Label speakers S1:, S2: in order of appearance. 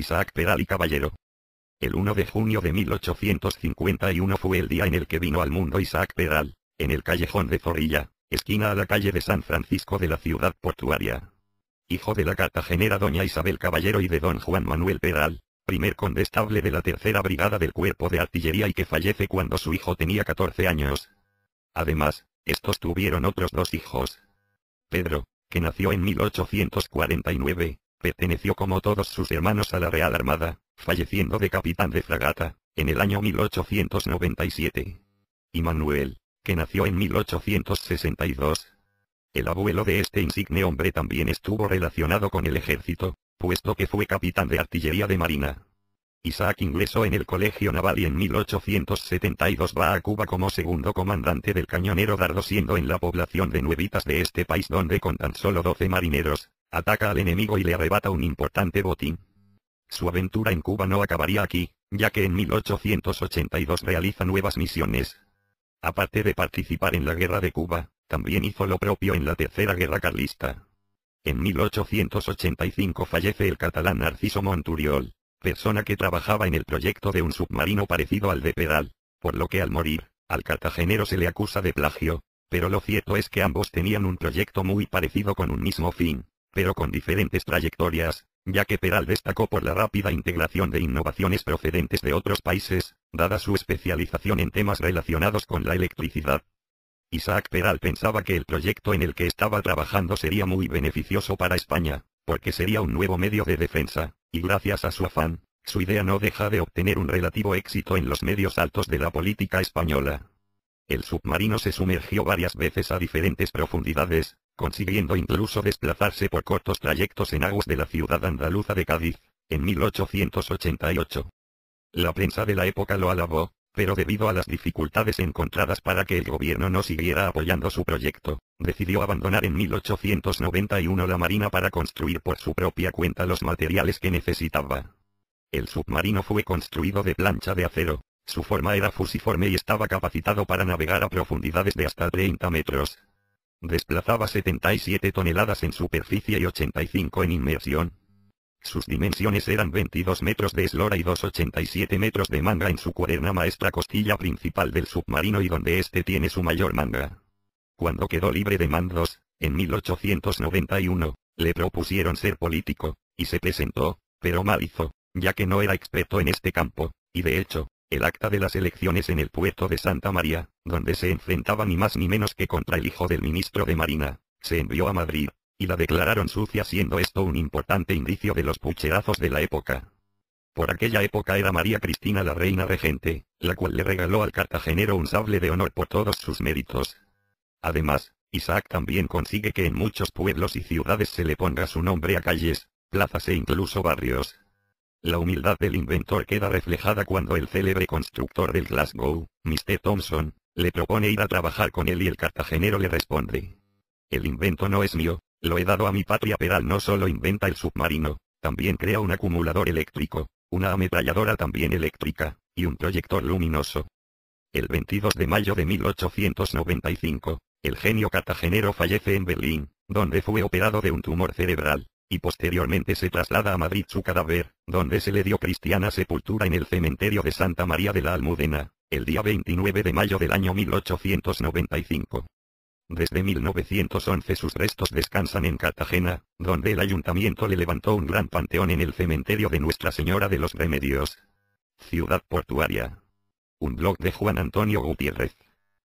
S1: Isaac Peral y Caballero. El 1 de junio de 1851 fue el día en el que vino al mundo Isaac Peral, en el callejón de Zorrilla, esquina a la calle de San Francisco de la ciudad portuaria. Hijo de la cartagenera doña Isabel Caballero y de don Juan Manuel Peral, primer condestable de la tercera brigada del cuerpo de artillería y que fallece cuando su hijo tenía 14 años. Además, estos tuvieron otros dos hijos. Pedro, que nació en 1849, Perteneció como todos sus hermanos a la Real Armada, falleciendo de capitán de fragata, en el año 1897. Y Manuel, que nació en 1862. El abuelo de este insigne hombre también estuvo relacionado con el ejército, puesto que fue capitán de artillería de marina. Isaac ingresó en el Colegio Naval y en 1872 va a Cuba como segundo comandante del cañonero dardo siendo en la población de Nuevitas de este país donde con tan solo 12 marineros, Ataca al enemigo y le arrebata un importante botín. Su aventura en Cuba no acabaría aquí, ya que en 1882 realiza nuevas misiones. Aparte de participar en la Guerra de Cuba, también hizo lo propio en la Tercera Guerra Carlista. En 1885 fallece el catalán Narciso Monturiol, persona que trabajaba en el proyecto de un submarino parecido al de Pedal, por lo que al morir, al cartagenero se le acusa de plagio, pero lo cierto es que ambos tenían un proyecto muy parecido con un mismo fin pero con diferentes trayectorias, ya que Peral destacó por la rápida integración de innovaciones procedentes de otros países, dada su especialización en temas relacionados con la electricidad. Isaac Peral pensaba que el proyecto en el que estaba trabajando sería muy beneficioso para España, porque sería un nuevo medio de defensa, y gracias a su afán, su idea no deja de obtener un relativo éxito en los medios altos de la política española. El submarino se sumergió varias veces a diferentes profundidades, consiguiendo incluso desplazarse por cortos trayectos en aguas de la ciudad andaluza de Cádiz, en 1888. La prensa de la época lo alabó, pero debido a las dificultades encontradas para que el gobierno no siguiera apoyando su proyecto, decidió abandonar en 1891 la Marina para construir por su propia cuenta los materiales que necesitaba. El submarino fue construido de plancha de acero, su forma era fusiforme y estaba capacitado para navegar a profundidades de hasta 30 metros. Desplazaba 77 toneladas en superficie y 85 en inmersión. Sus dimensiones eran 22 metros de eslora y 2,87 metros de manga en su cuaderna maestra costilla principal del submarino y donde este tiene su mayor manga. Cuando quedó libre de mandos, en 1891, le propusieron ser político, y se presentó, pero mal hizo, ya que no era experto en este campo, y de hecho, el acta de las elecciones en el puerto de Santa María, donde se enfrentaba ni más ni menos que contra el hijo del ministro de Marina, se envió a Madrid, y la declararon sucia siendo esto un importante indicio de los pucherazos de la época. Por aquella época era María Cristina la reina regente, la cual le regaló al cartagenero un sable de honor por todos sus méritos. Además, Isaac también consigue que en muchos pueblos y ciudades se le ponga su nombre a calles, plazas e incluso barrios. La humildad del inventor queda reflejada cuando el célebre constructor del Glasgow, Mr. Thompson, le propone ir a trabajar con él y el cartagenero le responde. El invento no es mío, lo he dado a mi patria Peral no solo inventa el submarino, también crea un acumulador eléctrico, una ametralladora también eléctrica, y un proyector luminoso. El 22 de mayo de 1895, el genio cartagenero fallece en Berlín, donde fue operado de un tumor cerebral y posteriormente se traslada a Madrid su cadáver, donde se le dio cristiana sepultura en el cementerio de Santa María de la Almudena, el día 29 de mayo del año 1895. Desde 1911 sus restos descansan en Cartagena, donde el ayuntamiento le levantó un gran panteón en el cementerio de Nuestra Señora de los Remedios. Ciudad portuaria. Un blog de Juan Antonio Gutiérrez.